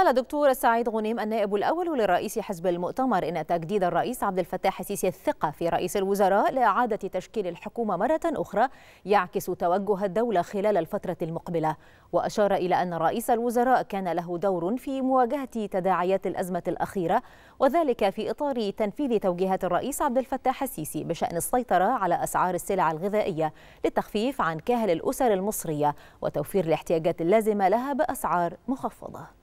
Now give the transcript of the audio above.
قال دكتور سعيد غنيم النائب الأول لرئيس حزب المؤتمر إن تجديد الرئيس عبد الفتاح السيسي الثقة في رئيس الوزراء لإعادة تشكيل الحكومة مرة أخرى يعكس توجه الدولة خلال الفترة المقبلة وأشار إلى أن رئيس الوزراء كان له دور في مواجهة تداعيات الأزمة الأخيرة وذلك في إطار تنفيذ توجيهات الرئيس عبد الفتاح السيسي بشأن السيطرة على أسعار السلع الغذائية للتخفيف عن كاهل الأسر المصرية وتوفير الاحتياجات اللازمة لها بأسعار مخفضة